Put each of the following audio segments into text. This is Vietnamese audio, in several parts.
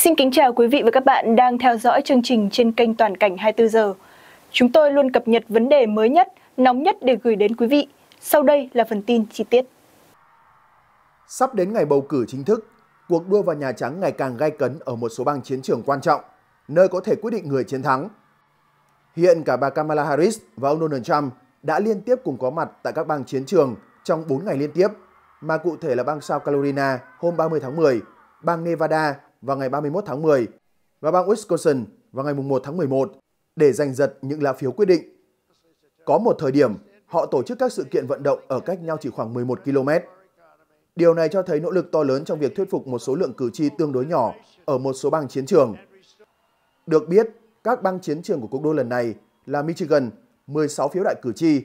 Xin kính chào quý vị và các bạn đang theo dõi chương trình trên kênh Toàn cảnh 24 giờ. Chúng tôi luôn cập nhật vấn đề mới nhất, nóng nhất để gửi đến quý vị. Sau đây là phần tin chi tiết. Sắp đến ngày bầu cử chính thức, cuộc đua vào Nhà Trắng ngày càng gai cấn ở một số bang chiến trường quan trọng, nơi có thể quyết định người chiến thắng. Hiện cả bà Kamala Harris và ông Donald Trump đã liên tiếp cùng có mặt tại các bang chiến trường trong 4 ngày liên tiếp, mà cụ thể là bang South Carolina hôm 30 tháng 10, bang Nevada vào ngày 31 tháng 10 và bang Wisconsin vào ngày 1 tháng 11 để giành giật những lá phiếu quyết định. Có một thời điểm, họ tổ chức các sự kiện vận động ở cách nhau chỉ khoảng 11 km. Điều này cho thấy nỗ lực to lớn trong việc thuyết phục một số lượng cử tri tương đối nhỏ ở một số bang chiến trường. Được biết, các bang chiến trường của cuộc đua lần này là Michigan 16 phiếu đại cử tri,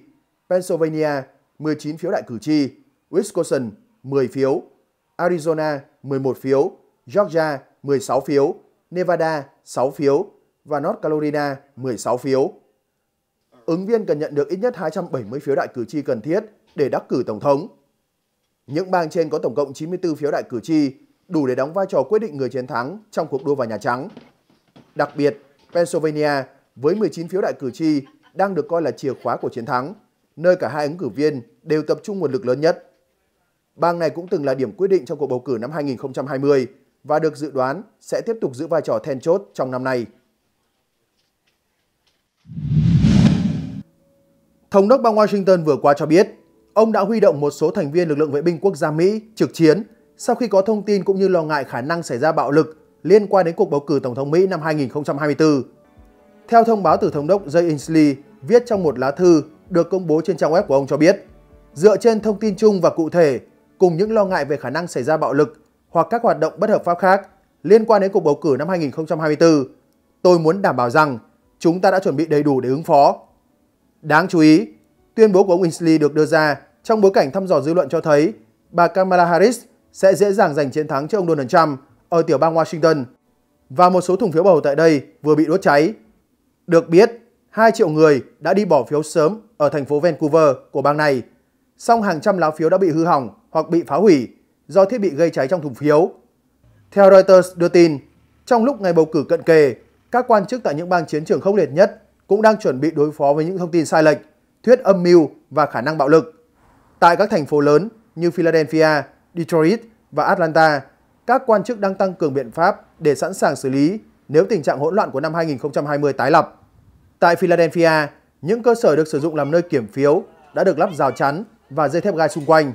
Pennsylvania 19 phiếu đại cử tri, Wisconsin 10 phiếu, Arizona 11 phiếu Georgia 16 phiếu, Nevada 6 phiếu và North Carolina 16 phiếu. Ứng viên cần nhận được ít nhất 270 phiếu đại cử tri cần thiết để đắc cử Tổng thống. Những bang trên có tổng cộng 94 phiếu đại cử tri, đủ để đóng vai trò quyết định người chiến thắng trong cuộc đua vào Nhà Trắng. Đặc biệt, Pennsylvania với 19 phiếu đại cử tri đang được coi là chìa khóa của chiến thắng, nơi cả hai ứng cử viên đều tập trung nguồn lực lớn nhất. Bang này cũng từng là điểm quyết định trong cuộc bầu cử năm 2020 và được dự đoán sẽ tiếp tục giữ vai trò then chốt trong năm nay. Thống đốc bang Washington vừa qua cho biết, ông đã huy động một số thành viên lực lượng vệ binh quốc gia Mỹ trực chiến sau khi có thông tin cũng như lo ngại khả năng xảy ra bạo lực liên quan đến cuộc bầu cử Tổng thống Mỹ năm 2024. Theo thông báo từ Thống đốc Jay Inslee viết trong một lá thư được công bố trên trang web của ông cho biết, dựa trên thông tin chung và cụ thể, cùng những lo ngại về khả năng xảy ra bạo lực hoặc các hoạt động bất hợp pháp khác liên quan đến cuộc bầu cử năm 2024, tôi muốn đảm bảo rằng chúng ta đã chuẩn bị đầy đủ để ứng phó. Đáng chú ý, tuyên bố của ông Inslee được đưa ra trong bối cảnh thăm dò dư luận cho thấy bà Kamala Harris sẽ dễ dàng giành chiến thắng cho ông Donald Trump ở tiểu bang Washington và một số thùng phiếu bầu tại đây vừa bị đốt cháy. Được biết, 2 triệu người đã đi bỏ phiếu sớm ở thành phố Vancouver của bang này, song hàng trăm lá phiếu đã bị hư hỏng hoặc bị phá hủy do thiết bị gây cháy trong thùng phiếu. Theo Reuters đưa tin, trong lúc ngày bầu cử cận kề, các quan chức tại những bang chiến trường khốc liệt nhất cũng đang chuẩn bị đối phó với những thông tin sai lệch, thuyết âm mưu và khả năng bạo lực. Tại các thành phố lớn như Philadelphia, Detroit và Atlanta, các quan chức đang tăng cường biện pháp để sẵn sàng xử lý nếu tình trạng hỗn loạn của năm 2020 tái lập. Tại Philadelphia, những cơ sở được sử dụng làm nơi kiểm phiếu đã được lắp rào chắn và dây thép gai xung quanh.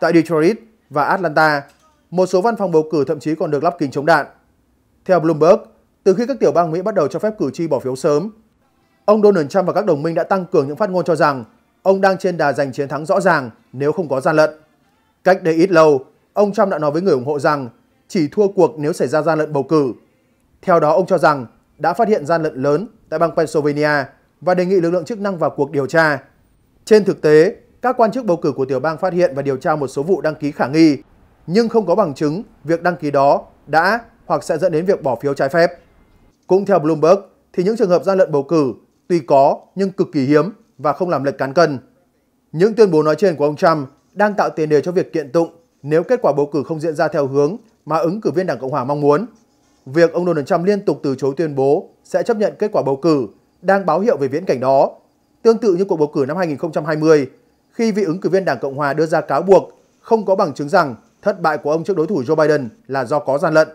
Tại Detroit, và Atlanta, một số văn phòng bầu cử thậm chí còn được lắp kính chống đạn. Theo Bloomberg, từ khi các tiểu bang Mỹ bắt đầu cho phép cử tri bỏ phiếu sớm, ông Donald Trump và các đồng minh đã tăng cường những phát ngôn cho rằng ông đang trên đà giành chiến thắng rõ ràng nếu không có gian lận. Cách đây ít lâu, ông Trump đã nói với người ủng hộ rằng chỉ thua cuộc nếu xảy ra gian lận bầu cử. Theo đó, ông cho rằng đã phát hiện gian lận lớn tại bang Pennsylvania và đề nghị lực lượng chức năng vào cuộc điều tra. Trên thực tế, các quan chức bầu cử của tiểu bang phát hiện và điều tra một số vụ đăng ký khả nghi, nhưng không có bằng chứng việc đăng ký đó đã hoặc sẽ dẫn đến việc bỏ phiếu trái phép. Cũng theo Bloomberg, thì những trường hợp gian lận bầu cử tuy có nhưng cực kỳ hiếm và không làm lệch cán cân. Những tuyên bố nói trên của ông Trump đang tạo tiền đề cho việc kiện tụng nếu kết quả bầu cử không diễn ra theo hướng mà ứng cử viên Đảng Cộng hòa mong muốn. Việc ông Donald Trump liên tục từ chối tuyên bố sẽ chấp nhận kết quả bầu cử đang báo hiệu về viễn cảnh đó, tương tự như cuộc bầu cử năm 2020 khi vị ứng cử viên Đảng Cộng hòa đưa ra cáo buộc không có bằng chứng rằng thất bại của ông trước đối thủ Joe Biden là do có gian lận.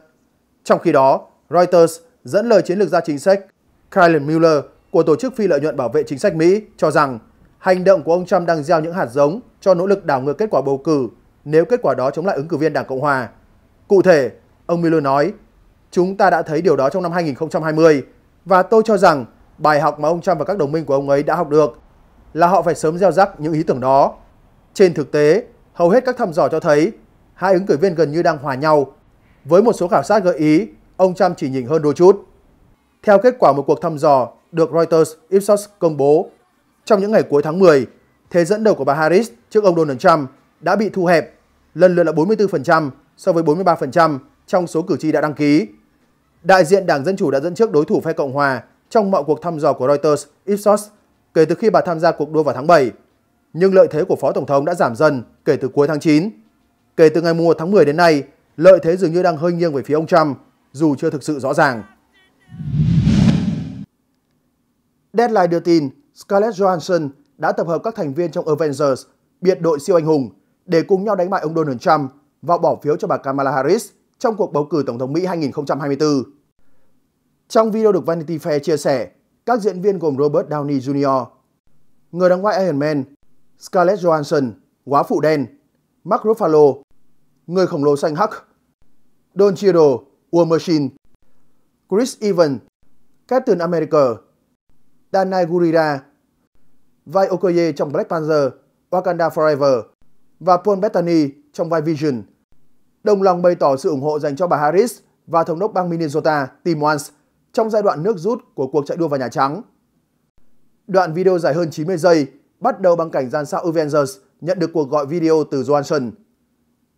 Trong khi đó, Reuters dẫn lời chiến lược gia chính sách Kylan Mueller của Tổ chức Phi lợi nhuận bảo vệ chính sách Mỹ cho rằng hành động của ông Trump đang gieo những hạt giống cho nỗ lực đảo ngược kết quả bầu cử nếu kết quả đó chống lại ứng cử viên Đảng Cộng Hòa. Cụ thể, ông Mueller nói, chúng ta đã thấy điều đó trong năm 2020 và tôi cho rằng bài học mà ông Trump và các đồng minh của ông ấy đã học được là họ phải sớm gieo rắc những ý tưởng đó. Trên thực tế, hầu hết các thăm dò cho thấy hai ứng cử viên gần như đang hòa nhau. Với một số khảo sát gợi ý, ông Trump chỉ nhỉnh hơn đôi chút. Theo kết quả một cuộc thăm dò được Reuters Ipsos công bố, trong những ngày cuối tháng 10, thế dẫn đầu của bà Harris trước ông Donald Trump đã bị thu hẹp, lần lượt là 44% so với 43% trong số cử tri đã đăng ký. Đại diện Đảng Dân Chủ đã dẫn trước đối thủ phe Cộng Hòa trong mọi cuộc thăm dò của Reuters Ipsos kể từ khi bà tham gia cuộc đua vào tháng 7, nhưng lợi thế của Phó Tổng thống đã giảm dần kể từ cuối tháng 9. Kể từ ngày mùa tháng 10 đến nay, lợi thế dường như đang hơi nghiêng về phía ông Trump, dù chưa thực sự rõ ràng. Deadline đưa tin Scarlett Johansson đã tập hợp các thành viên trong Avengers, biệt đội siêu anh hùng, để cùng nhau đánh bại ông Donald Trump và bỏ phiếu cho bà Kamala Harris trong cuộc bầu cử Tổng thống Mỹ 2024. Trong video được Vanity Fair chia sẻ, các diễn viên gồm Robert Downey Jr., người đóng vai Iron Man, Scarlett Johansson, Quá phụ đen, Mark Ruffalo, người khổng lồ xanh Hulk, Don Cheadle, War Machine, Chris Evans, Captain America, Danai Gurira, vai Okoye trong Black Panther, Wakanda Forever và Paul Bettany trong vai Vision. Đồng lòng bày tỏ sự ủng hộ dành cho bà Harris và thống đốc bang Minnesota Tim Walz trong giai đoạn nước rút của cuộc chạy đua vào Nhà Trắng. Đoạn video dài hơn 90 giây bắt đầu bằng cảnh gian sao Avengers nhận được cuộc gọi video từ Johnson.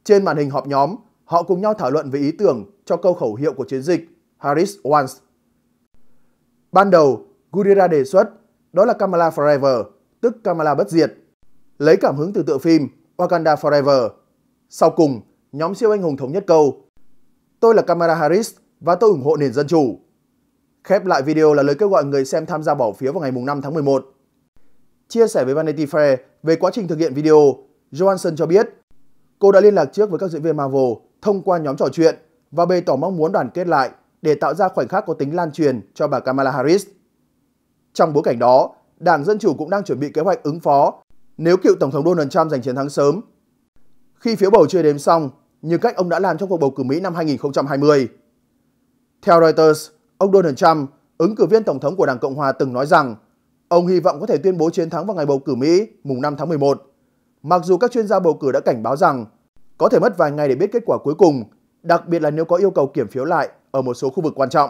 Trên màn hình họp nhóm, họ cùng nhau thảo luận về ý tưởng cho câu khẩu hiệu của chiến dịch Harris Wants. Ban đầu, Gudera đề xuất đó là Kamala Forever, tức Kamala bất diệt, lấy cảm hứng từ tựa phim Wakanda Forever. Sau cùng, nhóm siêu anh hùng thống nhất câu Tôi là Kamala Harris và tôi ủng hộ nền dân chủ. Khép lại video là lời kêu gọi người xem tham gia bỏ phiếu vào ngày 5 tháng 11. Chia sẻ với Vanity Fair về quá trình thực hiện video, Johansson cho biết cô đã liên lạc trước với các diễn viên Marvel thông qua nhóm trò chuyện và bày tỏ mong muốn đoàn kết lại để tạo ra khoảnh khắc có tính lan truyền cho bà Kamala Harris. Trong bối cảnh đó, Đảng Dân Chủ cũng đang chuẩn bị kế hoạch ứng phó nếu cựu Tổng thống Donald Trump giành chiến thắng sớm. Khi phiếu bầu chưa đếm xong, như cách ông đã làm trong cuộc bầu cử Mỹ năm 2020. Theo Reuters, Ông Donald Trump, ứng cử viên Tổng thống của Đảng Cộng Hòa từng nói rằng ông hy vọng có thể tuyên bố chiến thắng vào ngày bầu cử Mỹ mùng 5 tháng 11. Mặc dù các chuyên gia bầu cử đã cảnh báo rằng có thể mất vài ngày để biết kết quả cuối cùng, đặc biệt là nếu có yêu cầu kiểm phiếu lại ở một số khu vực quan trọng.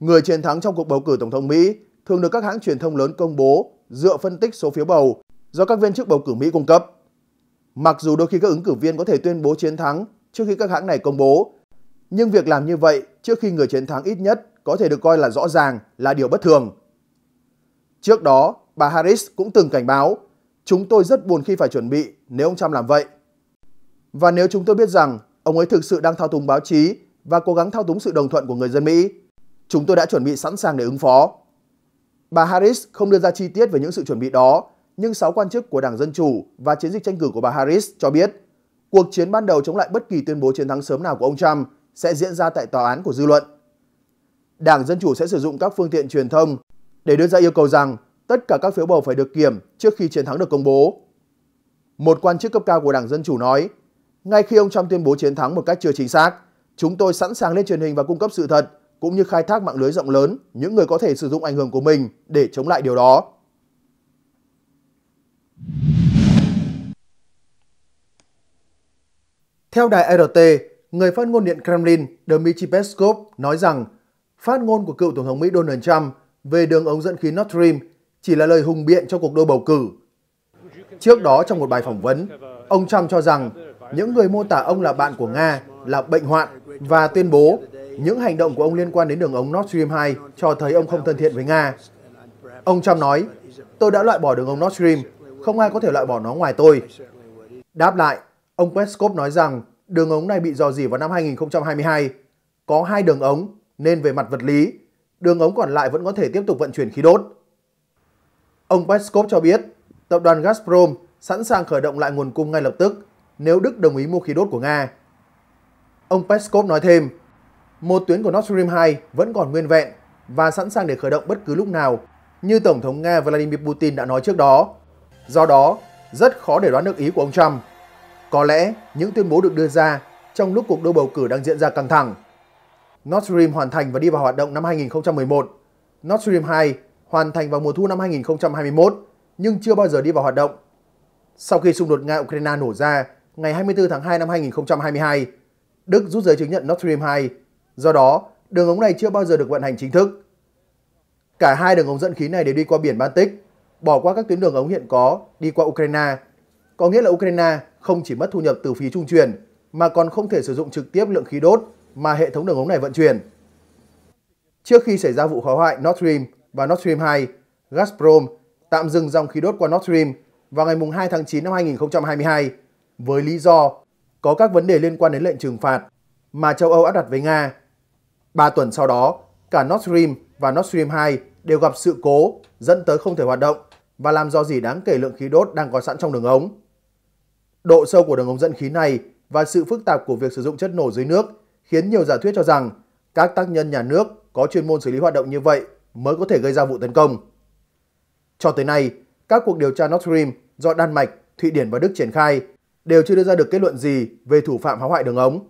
Người chiến thắng trong cuộc bầu cử Tổng thống Mỹ thường được các hãng truyền thông lớn công bố dựa phân tích số phiếu bầu do các viên chức bầu cử Mỹ cung cấp. Mặc dù đôi khi các ứng cử viên có thể tuyên bố chiến thắng trước khi các hãng này công bố, nhưng việc làm như vậy trước khi người chiến thắng ít nhất có thể được coi là rõ ràng là điều bất thường. Trước đó, bà Harris cũng từng cảnh báo, chúng tôi rất buồn khi phải chuẩn bị nếu ông Trump làm vậy. Và nếu chúng tôi biết rằng ông ấy thực sự đang thao túng báo chí và cố gắng thao túng sự đồng thuận của người dân Mỹ, chúng tôi đã chuẩn bị sẵn sàng để ứng phó. Bà Harris không đưa ra chi tiết về những sự chuẩn bị đó, nhưng sáu quan chức của Đảng Dân Chủ và chiến dịch tranh cử của bà Harris cho biết cuộc chiến ban đầu chống lại bất kỳ tuyên bố chiến thắng sớm nào của ông Trump sẽ diễn ra tại tòa án của dư luận. Đảng Dân Chủ sẽ sử dụng các phương tiện truyền thông để đưa ra yêu cầu rằng tất cả các phiếu bầu phải được kiểm trước khi chiến thắng được công bố. Một quan chức cấp cao của Đảng Dân Chủ nói, ngay khi ông Trump tuyên bố chiến thắng một cách chưa chính xác, chúng tôi sẵn sàng lên truyền hình và cung cấp sự thật, cũng như khai thác mạng lưới rộng lớn những người có thể sử dụng ảnh hưởng của mình để chống lại điều đó. Theo đài RT, người phát ngôn Điện Kremlin Dmitry Peskov nói rằng phát ngôn của cựu Tổng thống Mỹ Donald Trump về đường ống dẫn khí Nord Stream chỉ là lời hùng biện cho cuộc đua bầu cử. Trước đó trong một bài phỏng vấn, ông Trump cho rằng những người mô tả ông là bạn của Nga là bệnh hoạn và tuyên bố những hành động của ông liên quan đến đường ống Nord Stream 2 cho thấy ông không thân thiện với Nga. Ông Trump nói, tôi đã loại bỏ đường ống Nord Stream, không ai có thể loại bỏ nó ngoài tôi. Đáp lại, ông Peskov nói rằng đường ống này bị dò dỉ vào năm 2022. Có hai đường ống nên về mặt vật lý, đường ống còn lại vẫn có thể tiếp tục vận chuyển khí đốt. Ông Peskov cho biết, tập đoàn Gazprom sẵn sàng khởi động lại nguồn cung ngay lập tức nếu Đức đồng ý mua khí đốt của Nga. Ông Peskov nói thêm, một tuyến của Nord Stream 2 vẫn còn nguyên vẹn và sẵn sàng để khởi động bất cứ lúc nào như Tổng thống Nga Vladimir Putin đã nói trước đó. Do đó, rất khó để đoán được ý của ông Trump. Có lẽ những tuyên bố được đưa ra trong lúc cuộc đua bầu cử đang diễn ra căng thẳng. Nord Stream hoàn thành và đi vào hoạt động năm 2011. Nord Stream 2 hoàn thành vào mùa thu năm 2021 nhưng chưa bao giờ đi vào hoạt động. Sau khi xung đột Nga-Ukraine nổ ra ngày 24 tháng 2 năm 2022, Đức rút giấy chứng nhận Nord Stream 2, do đó đường ống này chưa bao giờ được vận hành chính thức. Cả hai đường ống dẫn khí này đều đi qua biển Baltic, bỏ qua các tuyến đường ống hiện có đi qua Ukraine có nghĩa là Ukraine không chỉ mất thu nhập từ phí trung truyền mà còn không thể sử dụng trực tiếp lượng khí đốt mà hệ thống đường ống này vận chuyển. Trước khi xảy ra vụ phá hoại Nord Stream và Nord Stream 2, Gazprom tạm dừng dòng khí đốt qua Nord Stream vào ngày 2 tháng 9 năm 2022 với lý do có các vấn đề liên quan đến lệnh trừng phạt mà châu Âu áp đặt với Nga. Ba tuần sau đó, cả Nord Stream và Nord Stream 2 đều gặp sự cố dẫn tới không thể hoạt động và làm do gì đáng kể lượng khí đốt đang có sẵn trong đường ống. Độ sâu của đường ống dẫn khí này và sự phức tạp của việc sử dụng chất nổ dưới nước khiến nhiều giả thuyết cho rằng các tác nhân nhà nước có chuyên môn xử lý hoạt động như vậy mới có thể gây ra vụ tấn công. Cho tới nay, các cuộc điều tra Nord Stream do Đan Mạch, Thụy Điển và Đức triển khai đều chưa đưa ra được kết luận gì về thủ phạm phá hoại đường ống